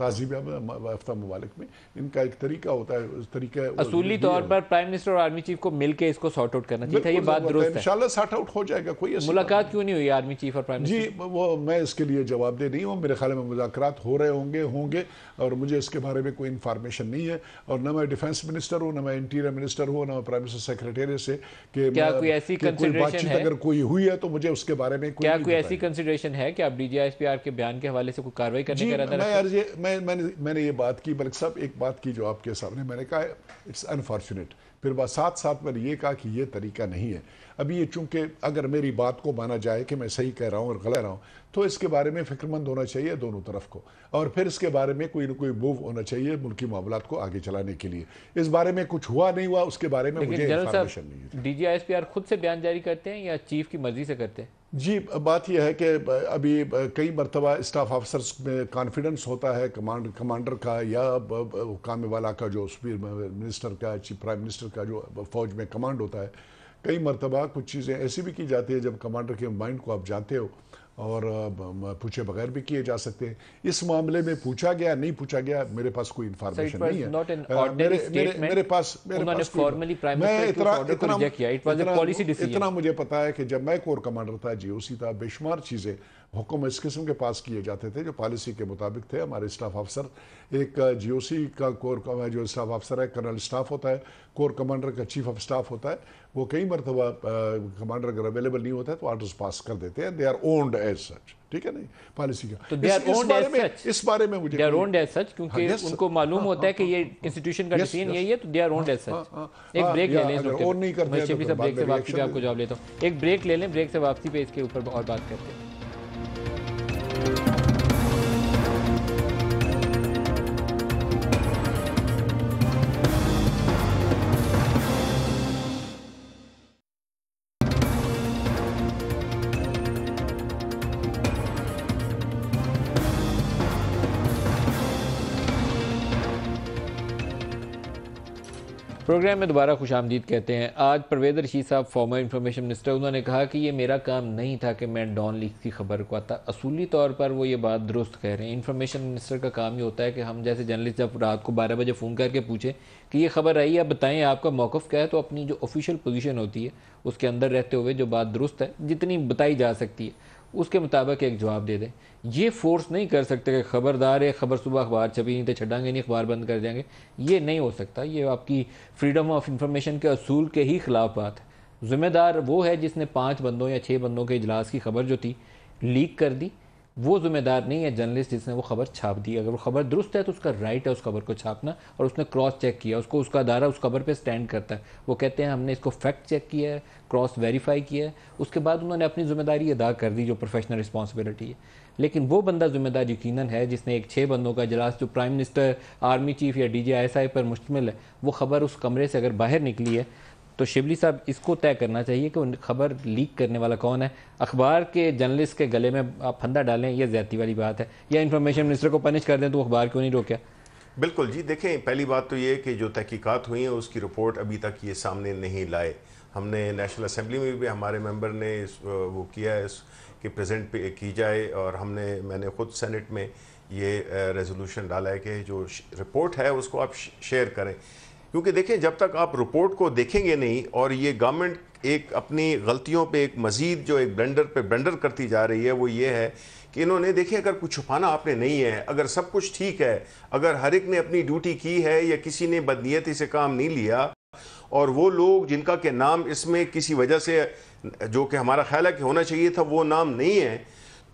तहजीब याफ्ता ममालिक में इनका एक तरीका होता है उस तरीके असूली तौर पर प्राइम मिनिस्टर और आर्मी चीफ को मिलकर इसको सॉर्ट आउट करना चाहिए ये बात दुरुस्त है इंशाल्लाह सॉर्ट आउट हो जाएगा कोई मुलाकात क्यों नहीं हुई आर्मी चीफ और प्राइम जी वो मैं इसके लिए जवाब दे रही हूँ मेरे ख्याल में में मुजाकर हो रहे होंगे होंगे और मुझे इसके बारे में कोई इन्फॉर्मेशन नहीं है और न मैं डिफेंस मिनिस्टर हूँ न मैं इंटीरियर मिनिस्टर हूँ न मैं प्राइम मिनिस्टर सेक्रेटेरी से कि क्या कोई ऐसी कंसिडरेशन है अगर कोई हुई है तो मुझे उसके बारे में कोई क्या कोई ऐसी कंसिडरेशन है कि आप डी डीजीआईएसपीआर के बयान के हवाले से कोई कार्रवाई करने का इरादा मैं मैं मैंने मैंने ये बात की बल्कि साहब एक बात की जो आपके सामने मैंने कहा इट्स अनफॉर्चुनेट फिर बात साथ साथ मैंने ये कहा कि ये तरीका नहीं है अभी ये चूंकि अगर मेरी बात को माना जाए कि मैं सही कह रहा हूँ और गलत रहा हूँ तो इसके बारे में फिक्रमंद होना चाहिए दोनों तरफ को और फिर इसके बारे में कोई ना कोई मूव होना चाहिए मुल्की मामला को आगे चलाने के लिए इस बारे में कुछ हुआ नहीं हुआ उसके बारे में मुझे इन्फॉर्मेशन नहीं है D G I S P R खुद से बयान जारी करते हैं या चीफ की मर्जी से करते हैं जी बात यह है कि अभी कई मरतबा स्टाफ ऑफिसर्स में कॉन्फिडेंस होता है कमांड कमांडर का या हुकाम वाला का जो मिनिस्टर का चीफ प्राइम मिनिस्टर का जो फौज में कमांड होता है कई मरतबा कुछ चीज़ें ऐसी भी की जाती है जब कमांडर के माइंड को आप जानते हो और पूछे बगैर भी किए जा सकते हैं इस मामले में पूछा गया नहीं पूछा गया मेरे पास कोई इंफॉर्मेशन so नहीं है मेरे, मेरे, मेरे पास मेरे पास मैं इतना इतना, इतना, इतना मुझे पता है कि जब मैं कोर कमांडर था जीओसी था बेशुमार चीज़ें हुक्म इस किस्म के पास किए जाते थे जो पॉलिसी के मुताबिक थे हमारे स्टाफ अफसर एक जीओसी का कोर जो स्टाफ अफसर है कर्नल स्टाफ होता है कोर कमांडर का चीफ ऑफ स्टाफ होता है वो कई मरतबा कमांडर अगर अवेलेबल नहीं होता है तो आर्डर्स पास कर देते हैं they are owned as such ठीक है नहीं पॉलिसी का तो इस, इस, बारे में, इस बारे में मुझे ओन्ड एज सच क्योंकि हाँ, उनको मालूम हाँ, होता है हाँ, कि ये इंस्टीट्यूशन का सीन यही है तो they are owned as such एक ब्रेक तो ले लें ओन नहीं करते मैं ब्रेक से वापसी पे आपको जवाब लेता हूँ एक ब्रेक ले लें ब्रेक से वापसी पे इसके ऊपर और बात करते हैं प्रोग्राम में दोबारा खुश आमदीद कहते हैं आज परवेद रशीद साहब फॉर्मर इन्फॉर्मेशन मिनिस्टर उन्होंने कहा कि ये मेरा काम नहीं था कि मैं डॉन लीक की खबर को आता असूली तौर पर वो ये बात दुरुस्त कह रहे हैं इन्फॉर्मेशन मिनिस्टर का काम ये होता है कि हम जैसे जर्नलिस्ट जब रात को बारह बजे फ़ोन करके पूछें कि ये खबर आई या बताएं आपका मौक़ क्या है तो अपनी जो ऑफिशियल पोजिशन होती है उसके अंदर रहते हुए जो बात दुरुस्त है जितनी बताई जा सकती है उसके मुताबिक एक जवाब दे दें ये फोर्स नहीं कर सकते कि खबरदार है खबर सुबह अखबार छपी नहीं तो छाँगे नहीं अखबार बंद कर देंगे ये नहीं हो सकता ये आपकी फ्रीडम ऑफ इंफॉर्मेशन के असूल के ही ख़िलाफ़ बात है ज़िम्मेदार वो है जिसने पाँच बंदों या छः बंदों के इजलास की खबर जो थी लीक कर दी वो जिम्मेदार नहीं है जर्नलिस्ट जिसने वो खबर छाप दी अगर वो खबर दुरुस्त है तो उसका राइट है उस खबर को छापना और उसने क्रॉस चेक किया उसको उसका अदारा उस खबर पे स्टैंड करता है वो कहते हैं हमने इसको फैक्ट चेक किया है क्रॉस वेरीफाई किया है उसके बाद उन्होंने अपनी जिम्मेदारी अदा कर दी जो प्रोफेशनल रिस्पॉन्सिबिलिटी है लेकिन वो बंदा जिम्मेदार यकीन है जिसने एक छः बंदों का इजलास जो प्राइम मिनिस्टर आर्मी चीफ या D G I S I पर मुश्तमिल है वो खबर उस कमरे से अगर बाहर निकली है तो शिबली साहब इसको तय करना चाहिए कि खबर लीक करने वाला कौन है अखबार के जर्नलिस्ट के गले में आप फंदा डालें यह ज्यादा वाली बात है या इन्फॉर्मेशन मिनिस्टर को पनिश कर दें तो अखबार क्यों नहीं रोकया बिल्कुल जी देखें पहली बात तो ये कि जो तहकीकत हुई हैं उसकी रिपोर्ट अभी तक ये सामने नहीं लाए हमने नेशनल असम्बली में भी हमारे मेंबर ने वो किया है कि प्रेजेंट की जाए और हमने मैंने खुद सेनेट में ये रेजोल्यूशन डाला है कि जो रिपोर्ट है उसको आप शेयर करें क्योंकि देखें जब तक आप रिपोर्ट को देखेंगे नहीं और ये गवर्नमेंट एक अपनी गलतियों पे एक मज़ीद जो एक ब्लेंडर पे ब्लेंडर करती जा रही है वो ये है कि इन्होंने देखिए अगर कुछ छुपाना आपने नहीं है अगर सब कुछ ठीक है अगर हर एक ने अपनी ड्यूटी की है या किसी ने बदनीयती से काम नहीं लिया और वो लोग जिनका के नाम इसमें किसी वजह से जो कि हमारा ख्याल है कि होना चाहिए था वो नाम नहीं है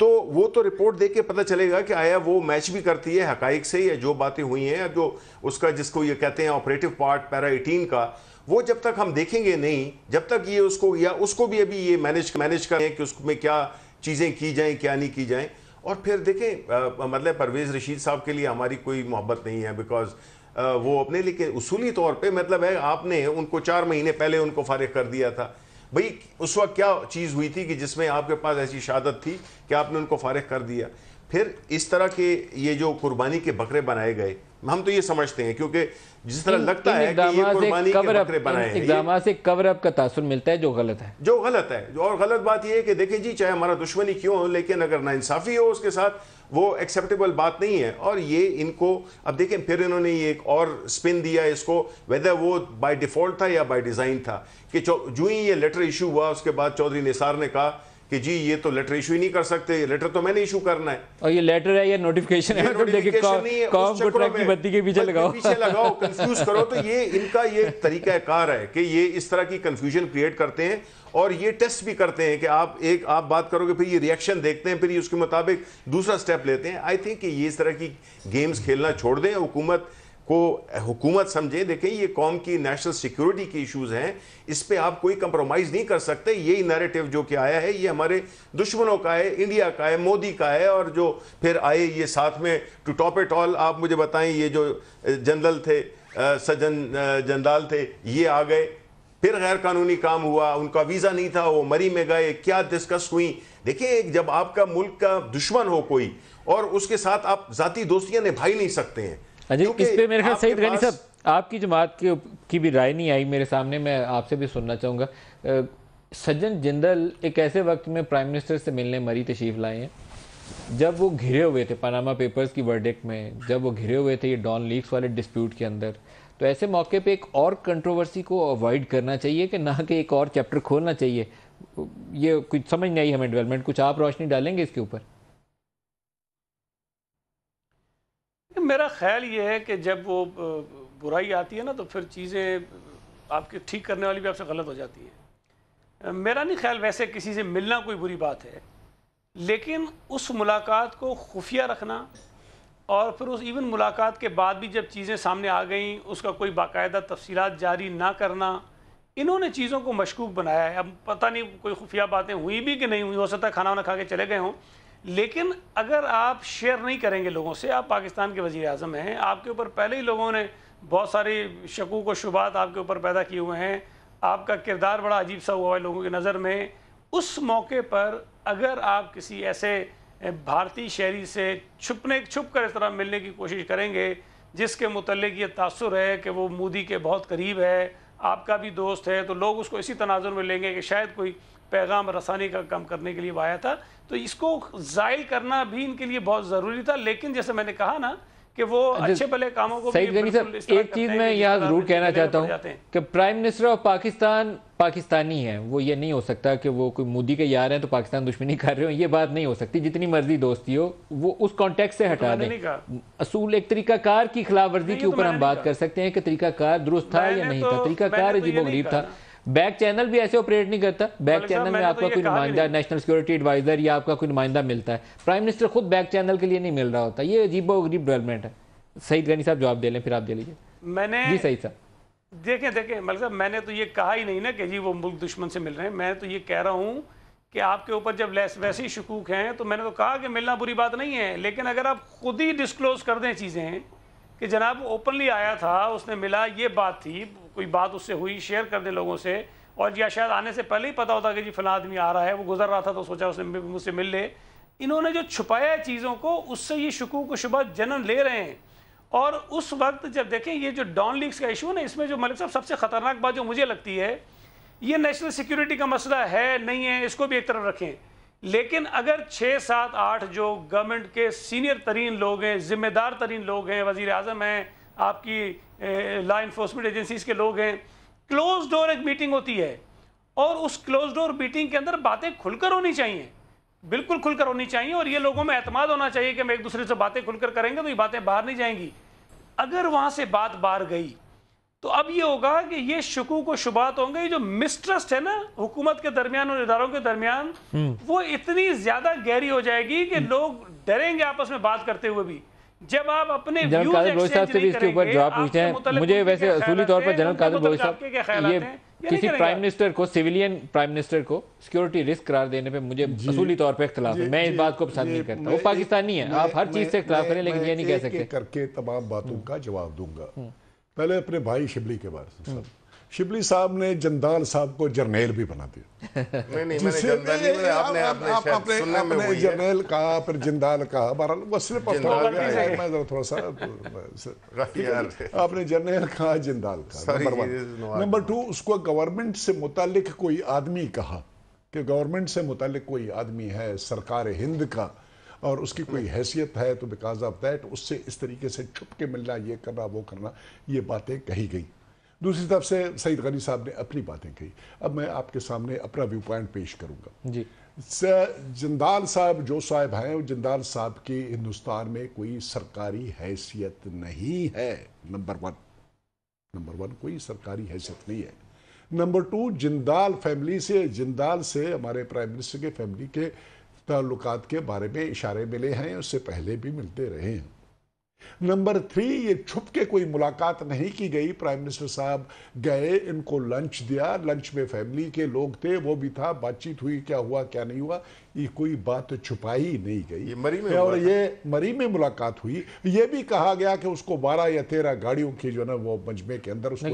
तो वो तो रिपोर्ट देख के पता चलेगा कि आया वो मैच भी करती है हकाइक से या जो बातें हुई हैं या जो उसका जिसको ये कहते हैं ऑपरेटिव पार्ट पैरा एटीन का वो जब तक हम देखेंगे नहीं जब तक ये उसको या उसको भी अभी ये मैनेज मैनेज करें कि उसमें क्या चीज़ें की जाएँ क्या नहीं की जाएँ और फिर देखें मतलब परवेज़ रशीद साहब के लिए हमारी कोई मोहब्बत नहीं है बिकॉज वो अपने लेकिन उसूली तौर पर मतलब है आपने उनको चार महीने पहले उनको फारिग कर दिया था भाई उस वक्त क्या चीज़ हुई थी कि जिसमें आपके पास ऐसी शहादत थी कि आपने उनको फारग कर दिया फिर इस तरह के ये जो कुर्बानी के बकरे बनाए गए हम तो ये समझते हैं क्योंकि जिस तरह इन, लगता इन है कि ये कुर्बानी के बकरे बनाए हैं से कवर अप का तासुर मिलता है जो गलत है जो गलत है और गलत बात यह है कि देखें जी चाहे हमारा दुश्मनी क्यों हो लेकिन अगर ना इंसाफी हो उसके साथ वो एक्सेप्टेबल बात नहीं है और ये इनको अब देखें फिर इन्होंने ये एक और स्पिन दिया इसको वेदर वो बाय डिफ़ॉल्ट था या बाय डिज़ाइन था कि जो ही ये लेटर इशू हुआ उसके बाद चौधरी निसार ने कहा कि जी ये तो लेटर इशू ही नहीं कर सकते लेटर तो मैंने इशू करना है और ये लेटर है ये नोटिफिकेशन है तो देखिए को ट्रक की बत्ती के पीछे लगाओ पीछे लगाओ कंफ्यूज करो तो ये इनका ये तरीका कार है कि ये इस तरह की कंफ्यूजन क्रिएट करते हैं और ये टेस्ट भी करते हैं कि आप एक आप बात करोगे फिर ये रिएक्शन देखते हैं फिर ये उसके मुताबिक दूसरा स्टेप लेते हैं आई थिंक ये इस तरह की गेम्स खेलना छोड़ दें हुकूमत को हुकूमत समझे देखें ये कौम की नेशनल सिक्योरिटी के इश्यूज़ हैं इस पर आप कोई कंप्रोमाइज़ नहीं कर सकते यही नैरेटिव जो कि आया है ये हमारे दुश्मनों का है इंडिया का है मोदी का है और जो फिर आए ये साथ में टू टॉप इट ऑल आप मुझे बताएं ये जो जनरल थे सज्जन जनरल थे ये आ गए फिर गैर कानूनी काम हुआ उनका वीज़ा नहीं था वो मरी में गए क्या डिस्कस हुई देखिए जब आपका मुल्क का दुश्मन हो कोई और उसके साथ आप ज़ाती दोस्तियाँ निभा ही नहीं सकते हैं हाँ इस पे मेरे ख्याल सईद गनी तो साहब आपकी जमात के की भी राय नहीं आई मेरे सामने मैं आपसे भी सुनना चाहूँगा सज्जन जिंदल एक ऐसे वक्त में प्राइम मिनिस्टर से मिलने मरी तशरीफ लाए हैं जब वो घिरे हुए थे पनामा पेपर्स की वर्डिक्ट में जब वो घिरे हुए थे ये डॉन लीक्स वाले डिस्प्यूट के अंदर तो ऐसे मौके पे एक और कंट्रोवर्सी को अवॉइड करना चाहिए कि ना कि एक और चैप्टर खोलना चाहिए ये कुछ समझ नहीं आई हमें डेवलपमेंट कुछ आप रोशनी डालेंगे इसके ऊपर मेरा ख्याल ये है कि जब वो बुराई आती है ना तो फिर चीज़ें आपके ठीक करने वाली भी आपसे गलत हो जाती है मेरा नहीं ख्याल वैसे किसी से मिलना कोई बुरी बात है लेकिन उस मुलाकात को खुफिया रखना और फिर उस इवन मुलाकात के बाद भी जब चीज़ें सामने आ गईं उसका कोई बाकायदा तफसीत जारी ना करना इन्होंने चीज़ों को मशकूक बनाया है अब पता नहीं कोई खुफिया बातें हुई भी कि नहीं हुई हो सकता है खाना वाना खा के चले गए हों लेकिन अगर आप शेयर नहीं करेंगे लोगों से आप पाकिस्तान के वज़ी अजम हैं आपके ऊपर पहले ही लोगों ने बहुत सारी शकूक व शुबात आपके ऊपर पैदा किए हुए हैं आपका किरदार बड़ा अजीब सा हुआ है लोगों की नज़र में उस मौके पर अगर आप किसी ऐसे भारतीय शहरी से छुपने छुप कर इस तरह मिलने की कोशिश करेंगे जिसके मतलब ये तासर है कि वो मोदी के बहुत करीब है आपका भी दोस्त है तो लोग उसको इसी तनाजुर में लेंगे कि शायद कोई पैगाम रसानी का काम करने के लिए आया था तो इसको जायल करना भी इनके लिए बहुत ज़रूरी था लेकिन जैसे मैंने कहा ना कि वो अच्छे भले कामों को सही भी सर एक चीज़ मैं यहाँ ज़रूर कहना चाहता हूँ कि prime minister of Pakistan Pakistani है वो ये नहीं हो सकता कि वो कोई मोदी के यार हैं तो पाकिस्तान दुश्मनी कर रहे हो ये बात नहीं हो सकती जितनी मर्जी दोस्ती हो वो उस कॉन्टेक्ट से तो हटा तो दें असूल एक तरीकाकार की खिलाफ वर्जी के तो ऊपर हम बात कर सकते हैं कि तरीकाकार दुरुस्त था या नहीं था तो- तरीकाकार अजीबो गरीब था बैक चैनल भी ऐसे ऑपरेट नहीं करता बैक चैनल में आपका तो कोई नुमाइंदा नेशनल सिक्योरिटी एडवाइजर या आपका कोई नुमाइंदा मिलता है प्राइम मिनिस्टर खुद बैक चैनल के लिए नहीं मिल रहा होता ये अजीब गरीब डेवलपमेंट है सईद गनी साहब जवाब दे लें फिर आप दे लीजिए मैंने जी सही साहब देखें देखें मलिक साहब मैंने तो ये कहा ही नहीं ना कि जी वो मुल्क दुश्मन से मिल रहे हैं मैं तो ये कह रहा हूँ कि आपके ऊपर जब वैसे ही शकूक हैं तो मैंने तो कहा कि मिलना बुरी बात नहीं है लेकिन अगर आप खुद ही डिस्क्लोज कर दें चीज़ें कि जनाब ओपनली आया था उसने मिला ये बात थी कोई बात उससे हुई शेयर कर दे लोगों से और या हाँ, शायद आने से पहले ही पता होता कि जी फला आदमी आ रहा है वो गुजर रहा था तो सोचा उसने मुझसे मिल ले इन्होंने जो छुपाया है चीज़ों को उससे ये को शुबा जन्म ले रहे हैं और उस वक्त जब देखें ये जो डॉन लीग्स का इशू है ना इसमें जो मलिक साहब सबसे ख़तरनाक बात जो मुझे लगती है ये नेशनल सिक्योरिटी का मसला है नहीं है इसको भी एक तरफ रखें लेकिन अगर छः सात आठ जो गवर्नमेंट के सीनियर तरीन लोग हैं ज़िम्मेदार तरीन लोग हैं वज़ी अजम हैं आपकी लॉ इन्फोर्समेंट एजेंसीज के लोग हैं क्लोज डोर एक मीटिंग होती है और उस क्लोज डोर मीटिंग के अंदर बातें खुलकर होनी चाहिए बिल्कुल खुलकर होनी चाहिए और ये लोगों में एतमाद होना चाहिए कि हम एक दूसरे से बातें खुलकर करेंगे तो ये बातें बाहर नहीं जाएंगी अगर वहाँ से बात बाहर गई तो अब ये होगा कि ये शकू को शुबात होंगे जो मिसट्रस्ट है ना हुकूमत के दरमियान और इधारों के दरमियान हम्म। वो इतनी ज्यादा गहरी हो जाएगी कि हम्म। लोग डरेंगे आपस में बात करते हुए भी जब आप अपने जनरल से भी इसके ऊपर जवाब पूछते हैं तो मुझे वैसे असूली तौर पर जनरल कादर बोरी तो साहब ये किसी प्राइम मिनिस्टर को सिविलियन प्राइम मिनिस्टर को सिक्योरिटी रिस्क करार देने पे मुझे असूली तौर पे इख्तलाफ है मैं इस बात को पसंद नहीं करता वो पाकिस्तानी है आप हर चीज से इख्तलाफ करें लेकिन ये नहीं कह सकते करके तमाम बातों हम्म। का जवाब दूंगा पहले अपने भाई शिबली के बारे में हम्म। शिबली साहब ने जंदाल साहब को जर्नेल भी बना दिया नहीं नहीं आपने आपने आपने जर्नेल कहा फिर जिंदाल कहा बहरहाल वो सिर्फ मैं जरा थोड़ा सा आपने जर्नेल कहा जिंदाल कहा नंबर टू उसको गवर्नमेंट से मुतल कोई आदमी कहा कि गवर्नमेंट से मुतल कोई आदमी है सरकार हिंद का और उसकी कोई हैसियत है तो बिकॉज ऑफ दैट उससे इस तरीके से छुप के मिलना ये करना वो करना ये बातें कही गई दूसरी तरफ से सईद गनी साहब ने अपनी बातें कही अब मैं आपके सामने अपना व्यू पॉइंट पेश करूँगा जी जिंदाल साहब जो साहब हैं जिंदाल साहब की हिंदुस्तान में कोई सरकारी हैसियत नहीं है नंबर वन नंबर वन कोई सरकारी हैसियत नहीं है नंबर टू जिंदाल फैमिली से जिंदाल से हमारे प्राइम मिनिस्टर के फैमिली के ताल्लुकात के बारे में इशारे मिले हैं उससे पहले भी मिलते रहे हैं नंबर थ्री ये छुप के कोई मुलाकात नहीं की गई प्राइम मिनिस्टर साहब गए इनको लंच दिया लंच में फैमिली के लोग थे वो भी था बातचीत हुई क्या हुआ क्या नहीं हुआ ये कोई बात छुपाई नहीं गई ये मरी में और ये मरी में मुलाकात हुई ये भी कहा गया कि उसको बारह या तेरह गाड़ियों की जो ना वो मजमे के अंदर उसको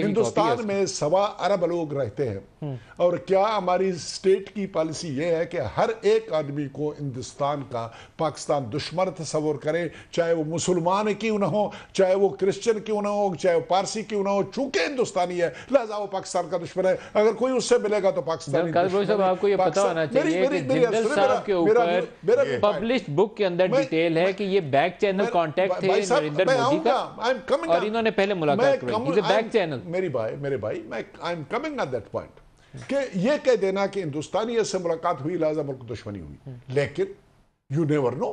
हिंदुस्तान में सवा अरब लोग रहते हैं हम्म। और क्या हमारी स्टेट की पॉलिसी ये है कि हर एक आदमी को हिंदुस्तान का पाकिस्तान दुश्मन तस्वर करे चाहे वो मुसलमान क्यों ना हो चाहे वो क्रिश्चन क्यों ना हो चाहे वो पारसी क्यों ना हो चूंकि हिंदुस्तानी है लिहाजा वो पाकिस्तान का दुश्मन है अगर अगर कोई उससे मिलेगा तो पाकिस्तान आपको ये पता होना चाहिए पब्लिश बुक के अंदर डिटेल है कि ये बैक चैनल कॉन्टेक्ट थे नरेंद्र मोदी का और इन्होंने पहले मुलाकात बैक चैनल मेरी भाई मेरे भाई मैं I am coming on that point कि ये कह देना कि हिंदुस्तानी से मुलाकात हुई लाजा मुल्क दुश्मनी हुई लेकिन यू नेवर नो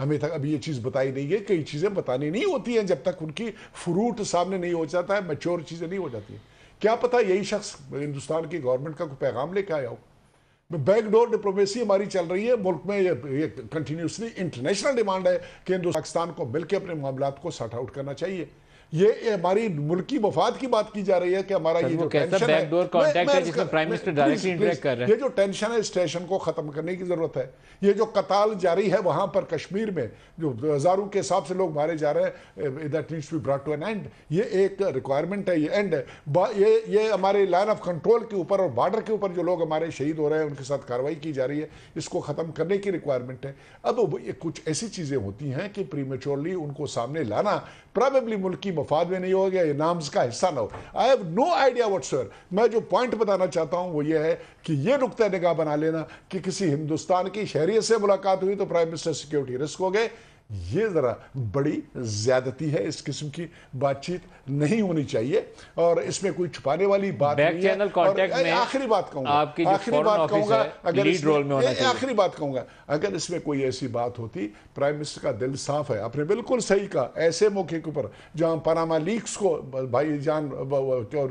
हमें तक अभी ये चीज़ बताई नहीं है कई चीज़ें बतानी नहीं होती हैं जब तक उनकी फ्रूट सामने नहीं हो जाता है मच्योर चीज़ें नहीं हो जाती हैं क्या पता यही शख्स हिंदुस्तान की गवर्नमेंट का कोई पैगाम लेके आया हो बैकडोर डिप्लोमेसी हमारी चल रही है मुल्क में ये, ये कंटिन्यूसली इंटरनेशनल डिमांड है कि हिंदुस्तान को मिलकर अपने मामला को सॉर्ट आउट करना चाहिए ये हमारी मुल्की मफाद की बात की जा रही है कि हमारा ये जो टेंशन है, प्राइम मिनिस्टर डायरेक्टली कर रहे हैं ये जो टेंशन है स्टेशन को खत्म करने की जरूरत है ये जो कताल जारी है वहां पर कश्मीर में जो हजारों के हिसाब से लोग मारे जा रहे हैं that needs to be brought to an end ये एक रिक्वायरमेंट है ये एंड ये ये हमारे लाइन ऑफ कंट्रोल के ऊपर और बॉर्डर के ऊपर जो लोग हमारे शहीद हो रहे हैं उनके साथ कार्रवाई की जा रही है इसको खत्म करने की रिक्वायरमेंट है अब ये कुछ ऐसी चीजें होती हैं कि प्रीमेचोरली उनको सामने लाना प्रॉबेबली मुल्क की मफाद में नहीं हो गया ये नाम्स का हिस्सा ना हो I have no idea what मैं जो पॉइंट बताना चाहता हूँ वो ये है कि ये नुकतः निगाह बना लेना कि किसी हिंदुस्तान की शहरीत से मुलाकात हुई तो प्राइम मिनिस्टर सिक्योरिटी रिस्क हो गए ये ज़रा बड़ी ज्यादती है इस किस्म की बातचीत नहीं होनी चाहिए और इसमें कोई छुपाने वाली बात बैक नहीं चैनल आखिरी बात कहूंगा आखिरी बात कहूंगा अगर आखिरी बात कहूंगा अगर इसमें कोई ऐसी बात होती प्राइम मिनिस्टर का दिल साफ है आपने बिल्कुल सही कहा ऐसे मौके के ऊपर जहां पनामा लीक्स को भाई जान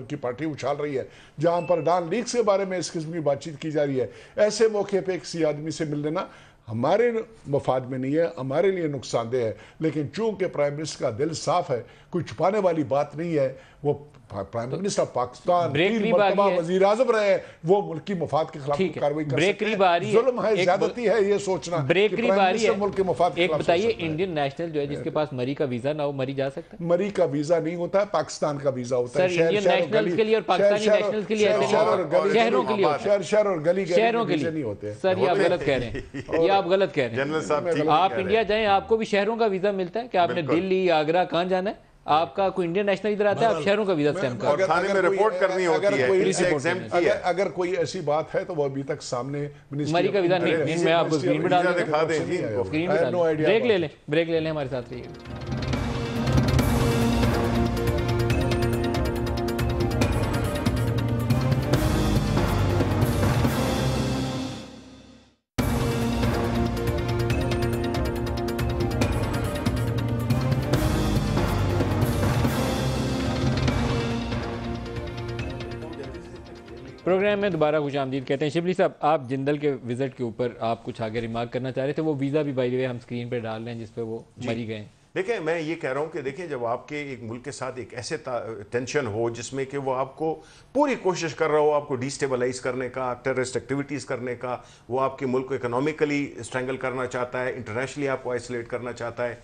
की पार्टी उछाल रही है जहां पर डान लीक्स के बारे में इस किस्म की बातचीत की जा रही है ऐसे मौके पर किसी आदमी से मिल लेना हमारे मफाद में नहीं है हमारे लिए नुकसानदेह है लेकिन चूंकि प्राइम मिनिस्टर का दिल साफ है कोई छुपाने वाली बात नहीं है वो प्राइम मिनिस्टर पाकिस्तान वजीर आजम रहे वो मुल्क की मफाद के खिलाफ कार्रवाई है ये सोचना ब्रेकरी बारी है मुल्क के मफाद एक बताइए इंडियन नेशनल जो है जिसके पास मरी का वीजा ना हो मरी जा सकता है मरी का वीजा नहीं होता है पाकिस्तान का वीजा होता है इंडियन नेशनल के लिए और पाकिस्तानी नेशनल के लिए शहरों के लिए शहर शहर और गली शहरों के लिए नहीं होते सर ये आप गलत कह रहे हैं ये आप गलत कह रहे हैं आप इंडिया जाए आपको भी शहरों का वीजा मिलता है कि आपने दिल्ली आगरा कहाँ जाना है आपका कोई इंडियन नेशनल इधर आता है आप शहरों का वीजा स्टैम्प कर थाने में रिपोर्ट करनी होती अगर है पुलिस एग्जाम की है अगर कोई ऐसी बात है तो वो अभी तक सामने मिनिस्ट्री का वीजा नहीं मैं आपको स्क्रीन पे डाल देता हूं स्क्रीन पे ब्रेक ले लें ब्रेक ले लें हमारे साथ रहिए प्रोग्राम में दोबारा खुश आमदीद कहते हैं शिबली साहब आप जिंदल के विजिट के ऊपर आप कुछ आगे रिमार्क करना चाह रहे थे वो वीज़ा भी बाई हम स्क्रीन पर डाल रहे हैं जिसपे वो मरी गए देखें मैं ये कह रहा हूँ कि देखें जब आपके एक मुल्क के साथ एक ऐसे टेंशन हो जिसमें कि वो आपको पूरी कोशिश कर रहा हो आपको डिस्टेबलाइज करने का टेररिस्ट एक्टिविटीज़ करने का वो आपके मुल्क को इकोनॉमिकली स्ट्रैंगल करना चाहता है इंटरनेशनली आपको आइसोलेट करना चाहता है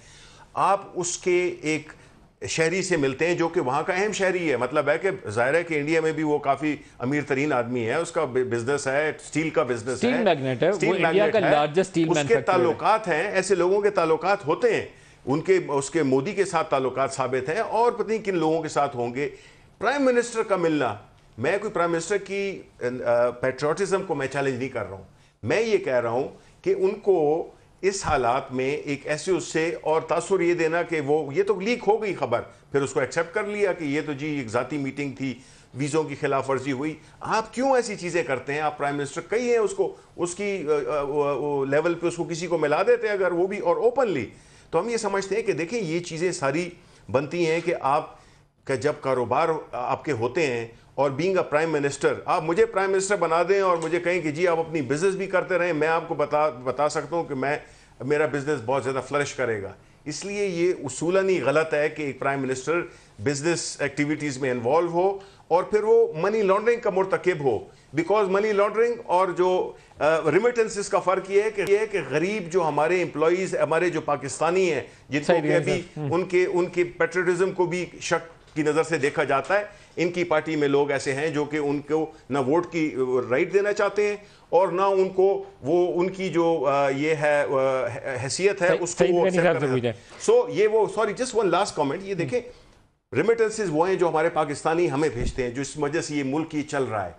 आप उसके एक शहरी से मिलते हैं जो कि वहाँ का अहम शहरी है मतलब है कि जाहिर है कि इंडिया में भी वो काफ़ी अमीर तरीन आदमी है उसका बिजनेस है स्टील का बिजनेस स्टील है मैग्नेट है स्टील इंडिया का लार्जेस्ट स्टील उसके ताल्लुक हैं ऐसे लोगों के ताल्लुक होते हैं उनके उसके मोदी के साथ ताल्लुक साबित हैं और पता नहीं किन लोगों के साथ होंगे प्राइम मिनिस्टर का मिलना मैं कोई प्राइम मिनिस्टर की पेट्रोटिज़म को मैं चैलेंज नहीं कर रहा हूँ मैं ये कह रहा हूँ कि उनको इस हालात में एक ऐसे उससे और तासुर ये देना कि वो ये तो लीक हो गई खबर फिर उसको एक्सेप्ट कर लिया कि ये तो जी एक ज़ाती मीटिंग थी वीज़ों की खिलाफ वर्जी हुई आप क्यों ऐसी चीज़ें करते हैं आप प्राइम मिनिस्टर कई हैं उसको उसकी लेवल पे उसको किसी को मिला देते हैं अगर वो भी और ओपनली तो हम ये समझते हैं कि देखें ये चीज़ें सारी बनती हैं कि आप जब कारोबार आपके होते हैं और बींग अ प्राइम मिनिस्टर आप मुझे प्राइम मिनिस्टर बना दें और मुझे कहें कि जी आप अपनी बिज़नेस भी करते रहें मैं आपको बता बता सकता हूँ कि मैं मेरा बिज़नेस बहुत ज़्यादा फ्लरिश करेगा इसलिए ये उसूलन ही गलत है कि एक प्राइम मिनिस्टर बिज़नेस एक्टिविटीज़ में इन्वॉल्व हो और फिर वो मनी लॉन्ड्रिंग का मरतकब हो बिकॉज मनी लॉन्ड्रिंग और जो uh, का फ़र्क ये है कि ये है कि गरीब जो हमारे एम्प्लॉज हमारे जो पाकिस्तानी हैं जिनको भी हम्म। उनके उनके पेट्रोटिज्म को भी शक की नज़र से देखा जाता है इनकी पार्टी में लोग ऐसे हैं जो कि उनको ना वोट की राइट देना चाहते हैं और ना उनको वो उनकी जो ये है हैसियत है उसको वो सो ये वो sorry just one last comment ये देखें रिमिटेंसेज वो हैं जो हमारे पाकिस्तानी हमें भेजते हैं जिस वजह से ये मुल्क ही चल रहा है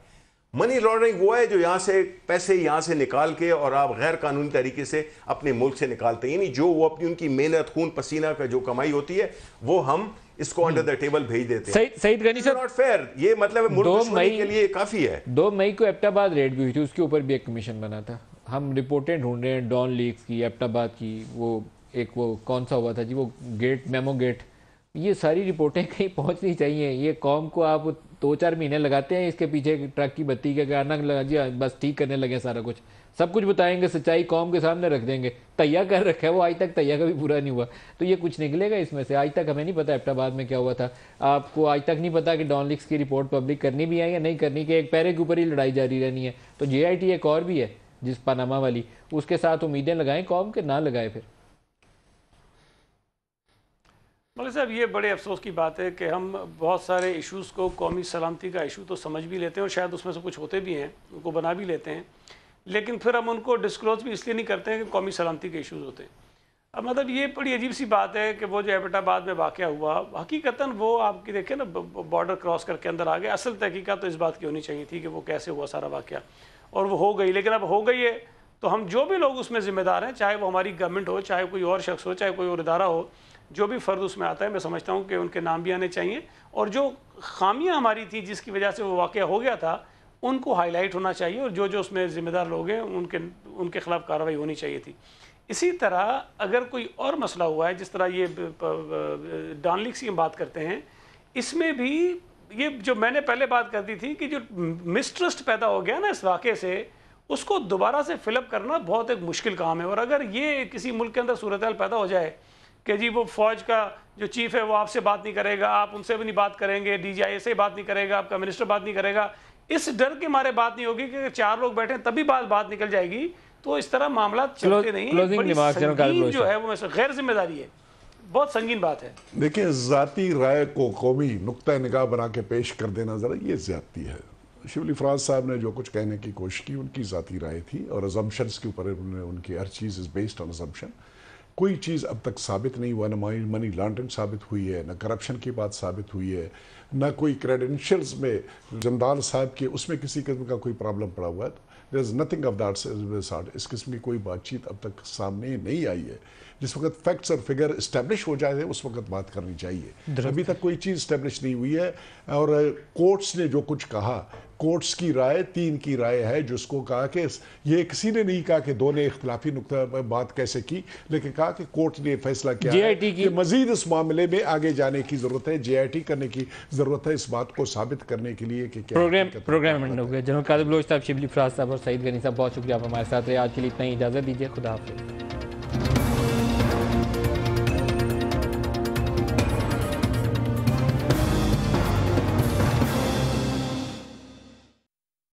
मनी लॉन्ड्रिंग वो है जो यहाँ से पैसे यहाँ से निकाल के और आप गैर कानूनी तरीके से अपने मुल्क से निकालते हैं यानी जो वो अपनी उनकी मेहनत खून पसीना का जो कमाई होती है वो हम इसको अंडर द टेबल भेज देते सही, हैं सही तो नॉट फेयर ये मतलब दो मई के लिए काफी है दो मई को एप्टाबाद रेड भी हुई थी उसके ऊपर भी एक कमीशन बना था हम रिपोर्टें ढूंढ रहे हैं डॉन लीक की एप्टाबाद की वो एक वो कौन सा हुआ था जी वो गेट मेमो गेट ये सारी रिपोर्टें कहीं पहुंचनी चाहिए ये कॉम को आप दो चार महीने लगाते हैं इसके पीछे ट्रक की बत्ती के कारण लगा जी हाँ, बस ठीक करने लगे सारा कुछ सब कुछ बताएंगे सच्चाई कॉम के सामने रख देंगे तैयार कर रखा है वो आज तक तैयार कभी पूरा नहीं हुआ तो ये कुछ निकलेगा इसमें से आज तक हमें नहीं पता एप्टाबाद में क्या हुआ था आपको आज तक नहीं पता कि डॉनलिक्स की रिपोर्ट पब्लिक करनी भी है या नहीं करनी कि एक पैरे के ऊपर ही लड़ाई जारी रहनी है तो जे एक और भी है जिस पानामा वाली उसके साथ उम्मीदें लगाएं कॉम के ना लगाएं फिर मौलवी साहब ये बड़े अफसोस की बात है कि हम बहुत सारे इश्यूज़ को कौमी सलामती का इशू तो समझ भी लेते हैं और शायद उसमें से कुछ होते भी हैं उनको बना भी लेते हैं लेकिन फिर हम उनको डिस्क्लोज भी इसलिए नहीं करते हैं कि कौमी सलामती के इशूज़ होते हैं अब मतलब ये बड़ी अजीब सी बात है कि वो जो एबटाबाद में वाक़ हुआ हकीकता वो आपकी देखें ना बॉर्डर क्रॉस करके अंदर आ गए असल तहकीकत तो इस बात की होनी चाहिए थी कि वो कैसे हुआ सारा वाक़ और वो हो गई लेकिन अब हो गई है तो हम जो भी लोग उसमें ज़िम्मेदार हैं चाहे वो हमारी गवर्नमेंट हो चाहे कोई और शख्स हो चाहे कोई और इदारा हो जो भी फ़र्द उसमें आता है मैं समझता हूँ कि उनके नाम भी आने चाहिए और जो खामियाँ हमारी थी जिसकी वजह से वो वाक़ हो गया था उनको हाईलाइट होना चाहिए और जो जो उसमें ज़िम्मेदार लोग हैं उनके उनके ख़िलाफ़ कार्रवाई होनी चाहिए थी इसी तरह अगर कोई और मसला हुआ है जिस तरह ये डानलिक्स की हम बात करते हैं इसमें भी ये जो मैंने पहले बात कर दी थी कि जो मिसट्रस्ट पैदा हो गया ना इस वाक़े से उसको दोबारा से फिलअप करना बहुत एक मुश्किल काम है और अगर ये किसी मुल्क के अंदर सूरत पैदा हो जाए कि जी वो फौज का जो चीफ है वो आपसे बात नहीं करेगा आप उनसे भी नहीं बात करेंगे डीजीआई से बात नहीं करेगा आपका मिनिस्टर बात नहीं करेगा इस डर के मारे बात नहीं होगी कि चार लोग बैठे हैं तभी बात बात निकल जाएगी तो इस तरह मामला चलते नहीं बड़ी संगीन जो है वो गैर जिम्मेदारी है बहुत संगीन बात है देखिए जाती राय को कौमी नुकतः निगाह बना के पेश कर देना ज़रा ये ज्यादती है शिवली फराज साहब ने जो कुछ कहने की कोशिश की उनकी ज़ाती राय थी और अजम्पन्स के ऊपर उन्होंने उनकी हर चीज़ इज़ बेस्ड ऑन अजम्पन कोई चीज़ अब तक साबित नहीं हुआ ना मनी मनी लॉन्ड्रिंग साबित हुई है ना करप्शन की बात साबित हुई है ना कोई क्रेडेंशियल्स में जमदाल साहब के उसमें किसी किस्म का कोई प्रॉब्लम पड़ा हुआ है there is nothing of that sort इस किस्म की कोई बातचीत अब तक सामने नहीं आई है जिस वक्त फैक्ट्स और फिगर इस्टेब्लिश हो जाए उस वक्त बात करनी चाहिए अभी तक कोई चीज़ इस्टेब्लिश नहीं हुई है और कोर्ट्स ने जो कुछ कहा कोर्ट्स की राय तीन की राय है जिसको कहा कि ये किसी ने नहीं कहा कि दो ने इख्तलाफी नुकता बात कैसे की लेकिन कहा कि कोर्ट ने फैसला किया जे आई टी की मजीद इस मामले में आगे जाने की जरूरत है जे आई टी करने की जरूरत है इस बात को साबित करने के लिए कि प्रोग्राम प्रोग्राम कादिब लोज साहब शिबली फराज साहब और सईद गनी साहब बहुत शुक्रिया आप हमारे साथ रहे आज के लिए इतना ही इजाजत दीजिए खुदा हाफिज़